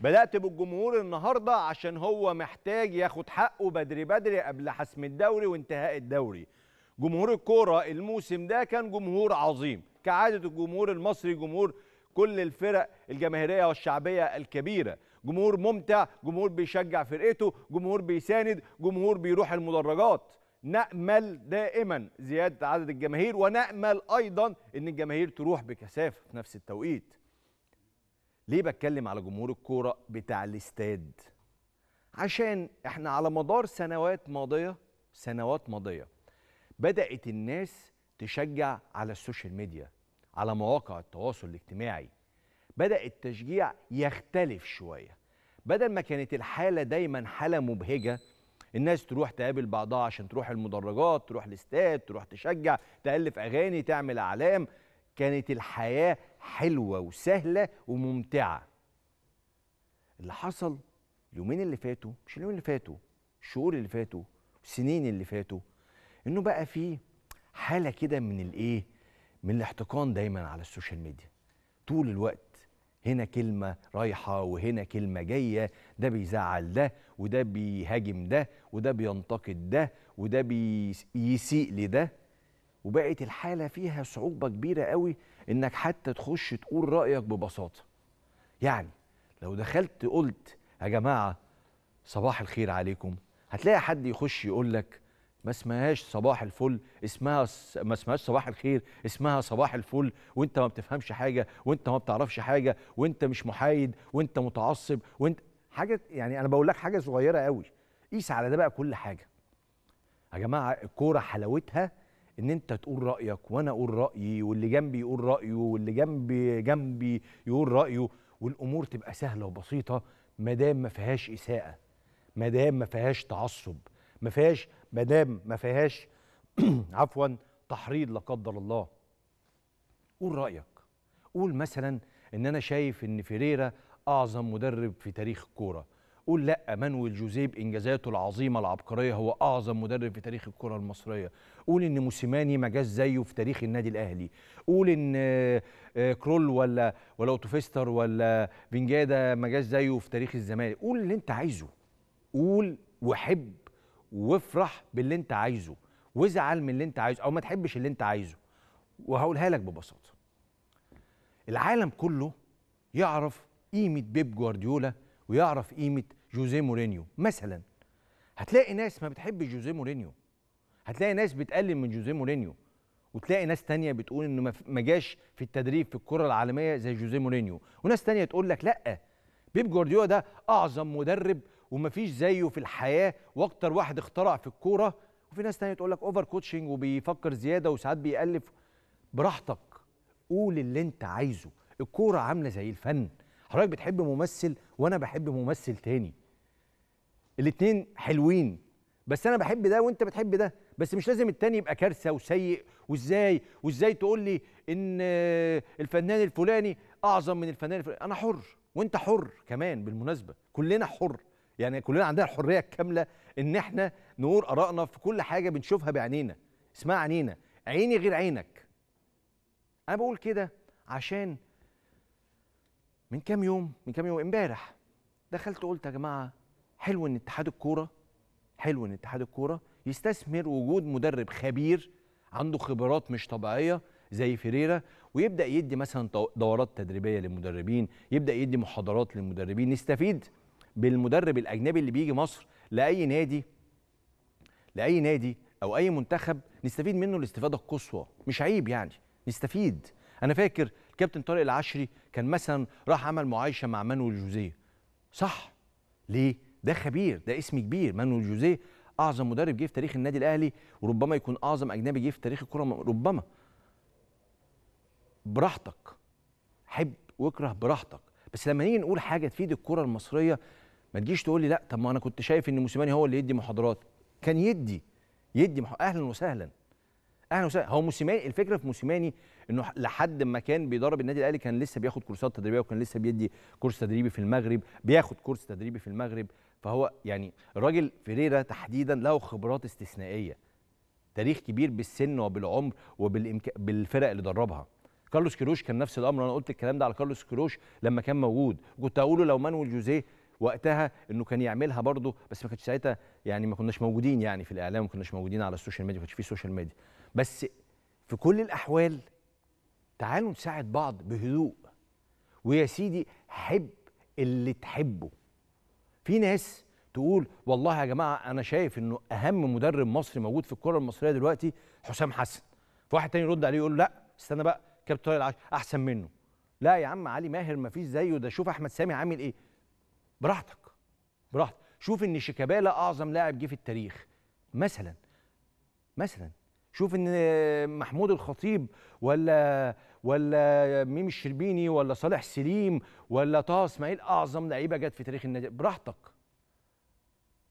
بدأت بالجمهور النهارده عشان هو محتاج ياخد حقه بدري بدري قبل حسم الدوري وانتهاء الدوري. جمهور الكوره الموسم ده كان جمهور عظيم كعادة الجمهور المصري جمهور كل الفرق الجماهيريه والشعبيه الكبيره، جمهور ممتع، جمهور بيشجع فرقته، جمهور بيساند، جمهور بيروح المدرجات. نأمل دائما زيادة عدد الجماهير ونأمل أيضا أن الجماهير تروح بكثافة في نفس التوقيت ليه بتكلم على جمهور الكوره بتاع الاستاد عشان احنا على مدار سنوات ماضيه سنوات ماضيه بدات الناس تشجع على السوشيال ميديا على مواقع التواصل الاجتماعي بدا التشجيع يختلف شويه بدل ما كانت الحاله دايما حاله مبهجه الناس تروح تقابل بعضها عشان تروح المدرجات تروح الاستاد تروح تشجع تالف اغاني تعمل اعلام كانت الحياة حلوة وسهلة وممتعة اللي حصل اليومين اللي فاتوا مش اليومين اللي فاتوا الشهور اللي فاتوا السنين اللي فاتوا انه بقى في حالة كده من الايه من الاحتقان دايما على السوشيال ميديا طول الوقت هنا كلمة رايحة وهنا كلمة جاية ده بيزعل ده وده بيهاجم ده وده بينتقد ده وده بيسيء لده وبقت الحاله فيها صعوبه كبيره قوي انك حتى تخش تقول رايك ببساطه يعني لو دخلت قلت يا جماعه صباح الخير عليكم هتلاقي حد يخش يقول لك ما اسمهاش صباح الفل اسمها س... ما اسمهاش صباح الخير اسمها صباح الفل وانت ما بتفهمش حاجه وانت ما بتعرفش حاجه وانت مش محايد وانت متعصب وانت حاجه يعني انا بقول لك حاجه صغيره قوي قيس على ده بقى كل حاجه يا جماعه الكوره حلاوتها ان انت تقول رايك وانا اقول رايي واللي جنبي يقول رايه واللي جنبي جنبي يقول رايه والامور تبقى سهله وبسيطه ما دام ما فيهاش اساءه ما دام ما فيهاش تعصب ما فيهاش ما دام ما فيهاش عفوا تحريض لا قدر الله قول رايك قول مثلا ان انا شايف ان فيريرا اعظم مدرب في تاريخ الكوره قول لا مانويل جوزيه بانجازاته العظيمه العبقريه هو اعظم مدرب في تاريخ الكره المصريه قول ان موسيماني ما جاش زيه في تاريخ النادي الاهلي قول ان آه، كرول ولا ولا اوتوفيستر ولا بنجادا ما جاش زيه في تاريخ الزمالك قول اللي انت عايزه قول وحب وافرح باللي انت عايزه وازعل من اللي انت عايزه او ما تحبش اللي انت عايزه وهقولها لك ببساطه العالم كله يعرف قيمه بيب جوارديولا ويعرف قيمه جوزيه مورينيو مثلا هتلاقي ناس ما بتحبش جوزيه مورينيو هتلاقي ناس بتقلل من جوزيه مورينيو وتلاقي ناس تانية بتقول انه ما جاش في التدريب في الكره العالميه زي جوزيه مورينيو وناس تانية تقول لك لا بيب جوارديولا ده اعظم مدرب ومفيش زيه في الحياه واكتر واحد اخترع في الكوره وفي ناس تانية تقول لك اوفر كوتشنج وبيفكر زياده وساعات بيألف براحتك قول اللي انت عايزه الكوره عامله زي الفن حضرتك بتحب ممثل وانا بحب ممثل تاني الاتنين حلوين بس انا بحب ده وانت بتحب ده بس مش لازم التاني يبقى كارثه وسيء وازاي وازاي تقول لي ان الفنان الفلاني اعظم من الفنان الفلاني انا حر وانت حر كمان بالمناسبه كلنا حر يعني كلنا عندنا الحريه الكامله ان احنا نقول ارائنا في كل حاجه بنشوفها بعينينا اسمها عينينا عيني غير عينك انا بقول كده عشان من كام يوم من كام يوم امبارح دخلت قلت يا جماعه حلو ان اتحاد الكوره حلو ان اتحاد الكوره يستثمر وجود مدرب خبير عنده خبرات مش طبيعيه زي فيريرا ويبدا يدي مثلا دورات تدريبيه للمدربين يبدا يدي محاضرات للمدربين نستفيد بالمدرب الاجنبي اللي بيجي مصر لاي نادي لاي نادي او اي منتخب نستفيد منه الاستفاده القصوى مش عيب يعني نستفيد انا فاكر كابتن طارق العشري كان مثلا راح عمل معايشه مع مانويل جوزيه صح ليه ده خبير ده اسم كبير مانويل جوزيه اعظم مدرب جه في تاريخ النادي الاهلي وربما يكون اعظم اجنبي جه في تاريخ الكره ربما براحتك حب واكره براحتك بس لما نيجي نقول حاجه تفيد الكره المصريه ما تجيش تقول لي لا طب ما انا كنت شايف ان موسيماني هو اللي يدي محاضرات كان يدي يدي محاضرات اهلا وسهلا اهلا وسهلا هو موسيماني الفكره في موسيماني انه لحد ما كان بيدرب النادي الاهلي كان لسه بياخد كورسات تدريبيه وكان لسه بيدي كورس تدريبي في المغرب بياخد كورس تدريبي في المغرب فهو يعني الراجل فيريرا تحديدا له خبرات استثنائيه تاريخ كبير بالسن وبالعمر وبالفرق اللي دربها كارلوس كيروش كان نفس الامر انا قلت الكلام ده على كارلوس كيروش لما كان موجود كنت اقوله لو مانويل جوزيه وقتها انه كان يعملها برضه بس ما كانتش ساعتها يعني ما كناش موجودين يعني في الاعلام ما كناش موجودين على السوشيال ميديا ما كانش في سوشيال ميديا بس في كل الأحوال تعالوا نساعد بعض بهدوء ويا سيدي حب اللي تحبه في ناس تقول والله يا جماعة أنا شايف إنه أهم مدرب مصري موجود في الكرة المصرية دلوقتي حسام حسن فواحد تاني يرد عليه يقول لا استنى بقى كابتن طارق أحسن منه لا يا عم علي ماهر ما فيش زيه ده شوف أحمد سامي عامل إيه براحتك براحتك شوف إن شيكابالا أعظم لاعب جه في التاريخ مثلا مثلا شوف ان محمود الخطيب ولا ولا ميم الشربيني ولا صالح سليم ولا طه اسماعيل اعظم لعيبه جت في تاريخ النادي براحتك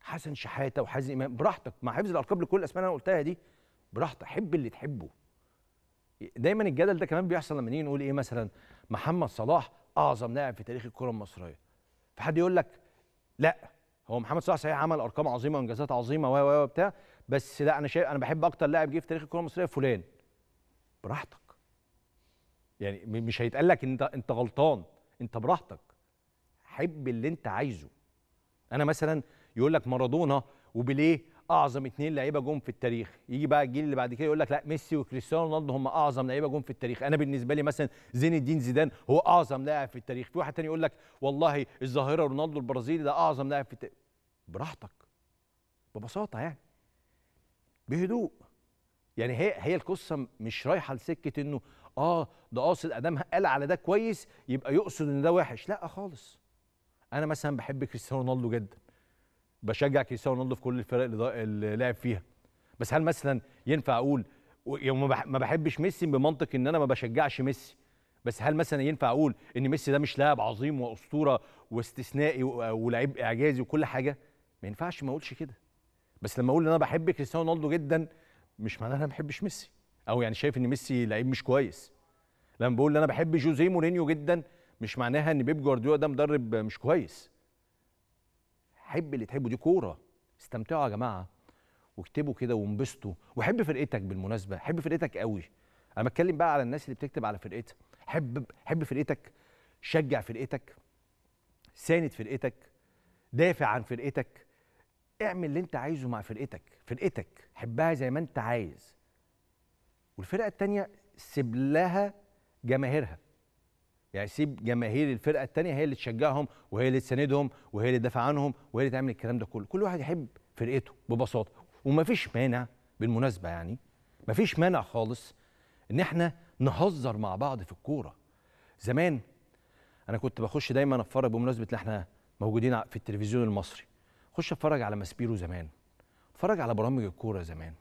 حسن شحاته وحازم امام براحتك مع حفظ الارقام لكل الاسماء اللي انا قلتها دي براحتك حب اللي تحبه دايما الجدل ده كمان بيحصل لما نيجي نقول ايه مثلا محمد صلاح اعظم لاعب في تاريخ الكره المصريه فحد يقول لك لا هو محمد صلاح صحيح عمل ارقام عظيمه وانجازات عظيمه و و بتاع بس لا انا شايف انا بحب اكتر لاعب جه في تاريخ الكره المصريه فلان براحتك يعني مش هيتقال لك انت انت غلطان انت براحتك حب اللي انت عايزه انا مثلا يقول لك مارادونا وبيليه اعظم اثنين لعيبه جم في التاريخ يجي بقى الجيل اللي بعد كده يقول لك لا ميسي وكريستيانو رونالدو هم اعظم لعيبه جم في التاريخ انا بالنسبه لي مثلا زين الدين زيدان هو اعظم لاعب في التاريخ في واحد تاني يقول لك والله الظاهره رونالدو البرازيلي ده اعظم لاعب في التاريخ براحتك ببساطه يعني بهدوء يعني هي هي القصه مش رايحه لسكه انه اه ده قاصد ادام قال على ده كويس يبقى يقصد ان ده وحش لا خالص انا مثلا بحب كريستيانو رونالدو جدا بشجع كريستيانو رونالدو في كل الفرق اللي لعب فيها بس هل مثلا ينفع اقول يعني ما بحبش ميسي بمنطق ان انا ما بشجعش ميسي بس هل مثلا ينفع اقول ان ميسي ده مش لاعب عظيم واسطوره واستثنائي ولاعيب اعجازي وكل حاجه ما ينفعش ما اقولش كده بس لما اقول ان انا بحب كريستيانو رونالدو جدا مش معناه انا ما بحبش ميسي او يعني شايف ان ميسي لعيب مش كويس لما بقول ان انا بحب جوزيه مورينيو جدا مش معناها ان بيب جوارديولا ده مدرب مش كويس حب اللي تحبه دي كوره استمتعوا يا جماعه واكتبوا كده وانبسطوا وحب فرقتك بالمناسبه حب فرقتك قوي انا بتكلم بقى على الناس اللي بتكتب على فرقتها حب حب فرقتك شجع فرقتك ساند فرقتك دافع عن فرقتك اعمل اللي انت عايزه مع فرقتك فرقتك حبها زي ما انت عايز والفرقه الثانيه سيب لها جماهيرها يعني سيب جماهير الفرقه الثانيه هي اللي تشجعهم وهي اللي تساندهم وهي اللي تدافع عنهم وهي اللي تعمل الكلام ده كله كل واحد يحب فرقته ببساطه ومفيش مانع بالمناسبه يعني مفيش مانع خالص ان احنا نهزر مع بعض في الكوره زمان انا كنت بخش دايما اتفرج بمناسبه ان احنا موجودين في التلفزيون المصري خش اتفرج على ماسبيرو زمان اتفرج على برامج الكوره زمان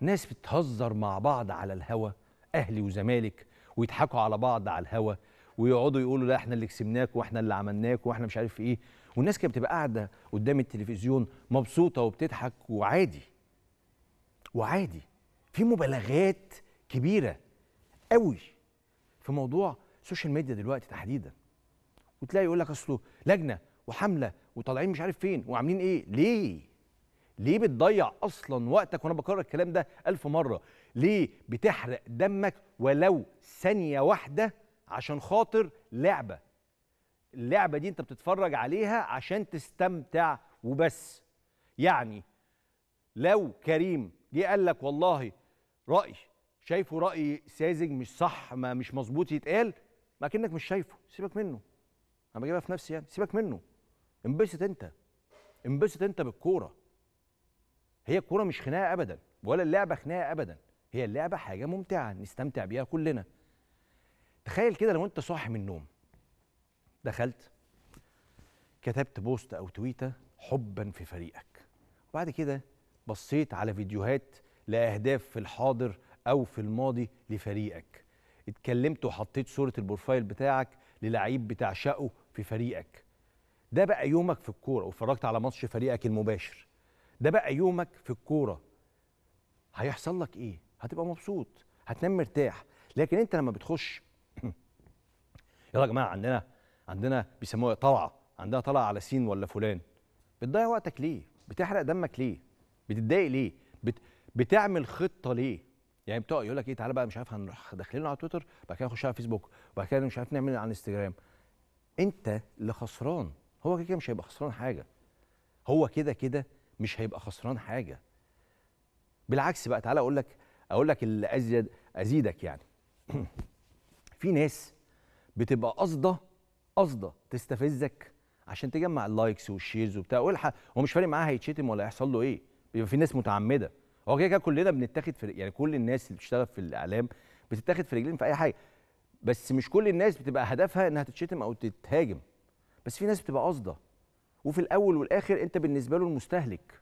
ناس بتهزر مع بعض على الهوا اهلي وزمالك ويضحكوا على بعض على الهوا ويقعدوا يقولوا لا احنا اللي كسبناك واحنا اللي عملناك واحنا مش عارف ايه والناس كانت بتبقى قاعده قدام التلفزيون مبسوطه وبتضحك وعادي وعادي في مبالغات كبيره قوي في موضوع السوشيال ميديا دلوقتي تحديدا وتلاقي يقول لك اصله لجنه وحمله وطالعين مش عارف فين وعاملين ايه ليه ليه بتضيع اصلا وقتك وانا بكرر الكلام ده الف مره ليه بتحرق دمك ولو ثانيه واحده عشان خاطر لعبه اللعبه دي انت بتتفرج عليها عشان تستمتع وبس يعني لو كريم جه قال لك والله راي شايفه راي ساذج مش صح ما مش مظبوط يتقال ما كانك مش شايفه سيبك منه انا بجيبها في نفسي يعني سيبك منه انبسط انت انبسط انت بالكوره هي الكوره مش خناقه ابدا ولا اللعبه خناقه ابدا هي اللعبه حاجه ممتعه نستمتع بيها كلنا تخيل كده لو انت صاحي من النوم دخلت كتبت بوست او تويته حبا في فريقك وبعد كده بصيت على فيديوهات لاهداف في الحاضر او في الماضي لفريقك اتكلمت وحطيت صوره البروفايل بتاعك للعيب بتعشقه في فريقك ده بقى يومك في الكوره واتفرجت على ماتش فريقك المباشر ده بقى يومك في الكوره هيحصل لك ايه هتبقى مبسوط هتنام مرتاح لكن انت لما بتخش يلا يا جماعه عندنا عندنا بيسموها طلعه عندها طلعه على سين ولا فلان بتضيع وقتك ليه بتحرق دمك ليه بتتضايق ليه بت... بتعمل خطه ليه يعني بتقعد يقول لك ايه تعالى بقى مش عارف هنروح داخلين على تويتر بعد كده نخش على فيسبوك وبعد كده مش عارف نعمل إيه على انستجرام انت اللي خسران هو كده مش هيبقى خسران حاجه هو كده كده مش هيبقى خسران حاجه بالعكس بقى تعالى اقول لك اقول لك اللي ازيد ازيدك يعني في ناس بتبقى قصده قصده تستفزك عشان تجمع اللايكس والشيرز وبتاع والحق هو مش فارق معاه هيتشتم ولا هيحصل له ايه بيبقى في ناس متعمده هو كده كده كلنا بنتاخد في يعني كل الناس اللي بتشتغل في الاعلام بتتاخد في رجلين في اي حاجه بس مش كل الناس بتبقى هدفها انها تتشتم او تتهاجم بس في ناس بتبقى قاصده وفي الاول والاخر انت بالنسبه له المستهلك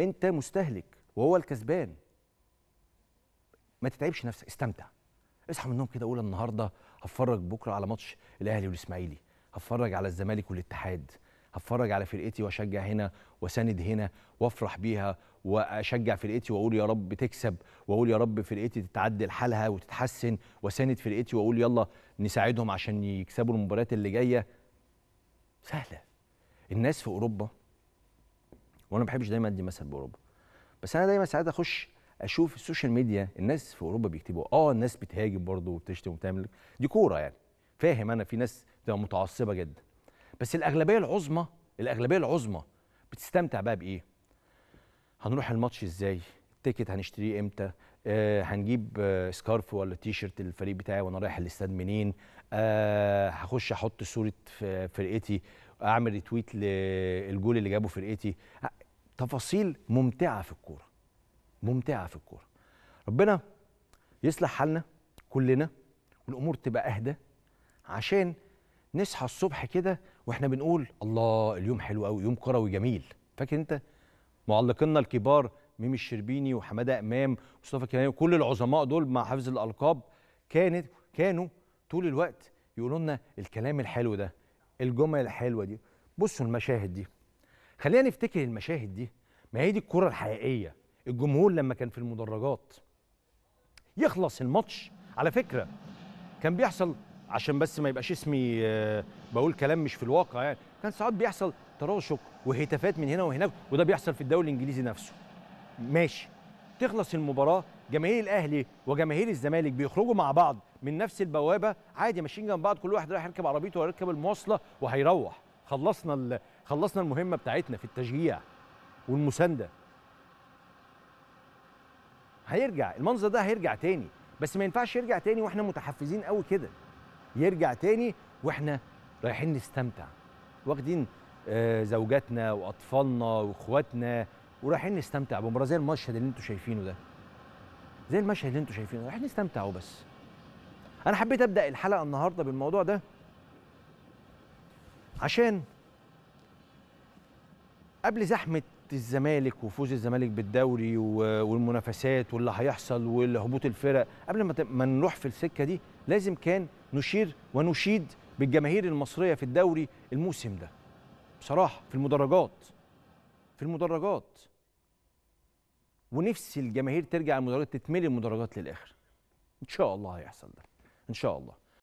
انت مستهلك وهو الكسبان ما تتعبش نفسك استمتع اصحى من النوم كده قول النهارده هتفرج بكره على ماتش الاهلي والاسماعيلي هتفرج على الزمالك والاتحاد هتفرج على فرقتي واشجع هنا واساند هنا وافرح بيها واشجع فرقتي واقول يا رب تكسب واقول يا رب فرقتي تتعدل حالها وتتحسن واساند فرقتي واقول يلا نساعدهم عشان يكسبوا المباريات اللي جايه سهله الناس في اوروبا وانا ما بحبش دايما ادي مثل باوروبا بس انا دايما ساعات اخش اشوف السوشيال ميديا الناس في اوروبا بيكتبوا اه الناس بتهاجم برضه وبتشتم وبتعمل دي كوره يعني فاهم انا في ناس بتبقى متعصبه جدا بس الاغلبيه العظمى الاغلبيه العظمى بتستمتع بقى بايه هنروح الماتش ازاي تيكت هنشتريه امتى آه هنجيب آه سكارف ولا تي شيرت للفريق بتاعي وانا رايح الاستاد منين آه هخش احط صوره فرقتي اعمل ريتويت للجول اللي جابه فرقتي آه، تفاصيل ممتعه في الكوره ممتعه في الكوره ربنا يصلح حالنا كلنا والامور تبقى اهدى عشان نصحى الصبح كده واحنا بنقول الله اليوم حلو قوي يوم كروي جميل فاكر انت معلقينا الكبار ميمي الشربيني وحماده امام مصطفى كيلاني وكل العظماء دول مع حافظ الالقاب كانت كانوا طول الوقت يقولوا لنا الكلام الحلو ده الجمل الحلوه دي بصوا المشاهد دي خلينا نفتكر المشاهد دي ما هي دي الكره الحقيقيه الجمهور لما كان في المدرجات يخلص الماتش على فكره كان بيحصل عشان بس ما يبقاش اسمي آه، بقول كلام مش في الواقع يعني كان ساعات بيحصل تراشق وهتافات من هنا وهناك وده بيحصل في الدوري الانجليزي نفسه ماشي تخلص المباراه جماهير الاهلي وجماهير الزمالك بيخرجوا مع بعض من نفس البوابه عادي ماشيين جنب بعض كل واحد رايح يركب عربيته ويركب المواصله وهيروح خلصنا ال... خلصنا المهمه بتاعتنا في التشجيع والمسانده هيرجع المنظر ده هيرجع تاني بس ما ينفعش يرجع تاني واحنا متحفزين قوي كده يرجع تاني واحنا رايحين نستمتع واخدين آه، زوجاتنا واطفالنا واخواتنا ورايحين نستمتع بمباراه زي المشهد اللي انتوا شايفينه ده زي المشهد اللي انتوا شايفينه رايحين نستمتع وبس انا حبيت ابدا الحلقه النهارده بالموضوع ده عشان قبل زحمه الزمالك وفوز الزمالك بالدوري والمنافسات واللي هيحصل والهبوط الفرق قبل ما ما نروح في السكه دي لازم كان نشير ونشيد بالجماهير المصريه في الدوري الموسم ده بصراحه في المدرجات في المدرجات ونفسي الجماهير ترجع المدرجات تتملي المدرجات للاخر ان شاء الله هيحصل ده ان شاء الله